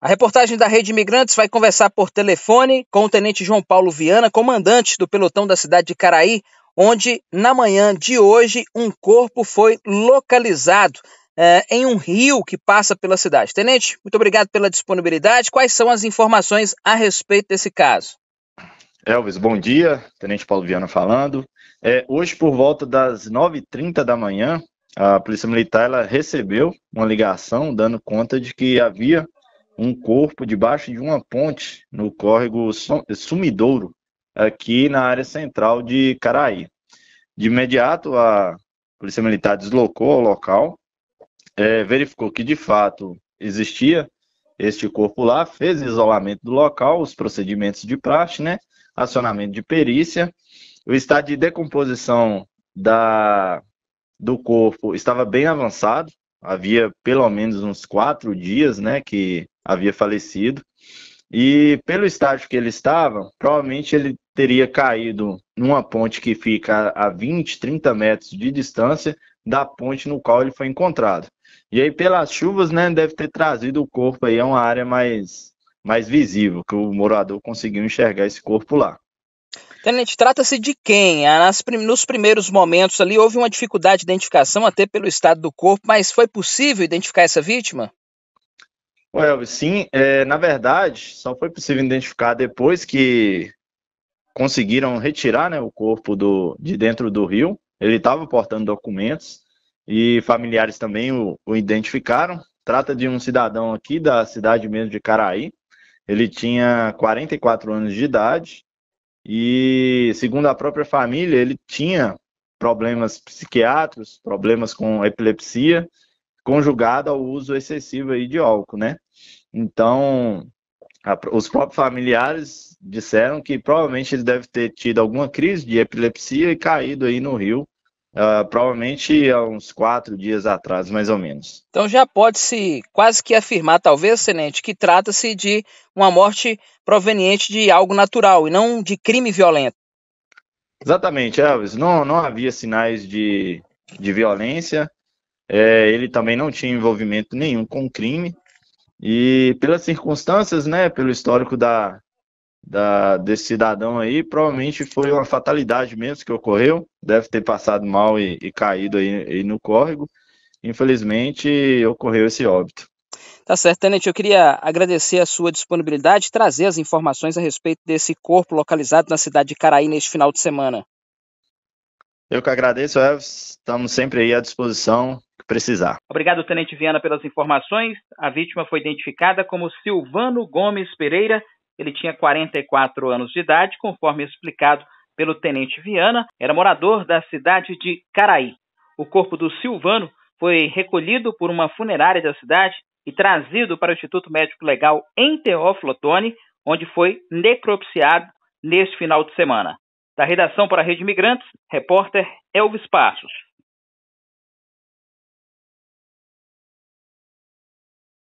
A reportagem da Rede Imigrantes vai conversar por telefone com o tenente João Paulo Viana, comandante do pelotão da cidade de Caraí, onde na manhã de hoje um corpo foi localizado é, em um rio que passa pela cidade. Tenente, muito obrigado pela disponibilidade. Quais são as informações a respeito desse caso? Elvis, bom dia. Tenente Paulo Viana falando. É, hoje, por volta das 9h30 da manhã, a Polícia Militar recebeu uma ligação dando conta de que havia um corpo debaixo de uma ponte no córrego Sumidouro, aqui na área central de Caraí. De imediato, a Polícia Militar deslocou ao local, é, verificou que de fato existia este corpo lá, fez isolamento do local, os procedimentos de praxe, né? Acionamento de perícia. O estado de decomposição da, do corpo estava bem avançado, havia pelo menos uns quatro dias, né? Que havia falecido. E pelo estágio que ele estava, provavelmente ele teria caído numa ponte que fica a 20, 30 metros de distância da ponte no qual ele foi encontrado. E aí, pelas chuvas, né, deve ter trazido o corpo aí a uma área mais, mais visível, que o morador conseguiu enxergar esse corpo lá. Tenente, trata-se de quem? Ah, nos primeiros momentos ali houve uma dificuldade de identificação, até pelo estado do corpo, mas foi possível identificar essa vítima? Well, Elvis, sim, é, na verdade, só foi possível identificar depois que conseguiram retirar né, o corpo do, de dentro do rio. Ele estava portando documentos e familiares também o, o, identificaram. Trata de um cidadão aqui da cidade mesmo de Caraí. Ele tinha 44 anos de idade e, segundo a própria família, ele tinha problemas psiquiátricos, problemas com epilepsia conjugado ao uso excessivo aí de álcool, né? Então, a, os próprios familiares disseram que provavelmente ele deve ter tido alguma crise de epilepsia e caído aí no rio, uh, provavelmente há uns quatro dias atrás, mais ou menos. Então já pode-se quase que afirmar, talvez, senente, que trata-se de uma morte proveniente de algo natural e não de crime violento. Exatamente, Elvis. Não, não havia sinais de, de violência. É, ele também não tinha envolvimento nenhum com o crime. E pelas circunstâncias, né, pelo histórico da, da, desse cidadão aí, provavelmente foi uma fatalidade mesmo que ocorreu. Deve ter passado mal e, e caído aí, aí, no córrego. Infelizmente, ocorreu esse óbito. Tá certo, Tenente. Eu queria agradecer a sua disponibilidade e trazer as informações a respeito desse corpo localizado na cidade de Caraí neste final de semana. Eu que agradeço, Elvis. É, estamos sempre aí à disposição que precisar. Obrigado, Tenente Viana, pelas informações. A vítima foi identificada como Silvano Gomes Pereira. Ele tinha 44 anos de idade, conforme explicado pelo Tenente Viana. Era morador da cidade de Caraí. O corpo do Silvano foi recolhido por uma funerária da cidade e trazido para o Instituto Médico Legal em Teófilo Otoni, onde foi necropsiado neste final de semana. Da redação para a Rede Migrantes, repórter Elvis Passos.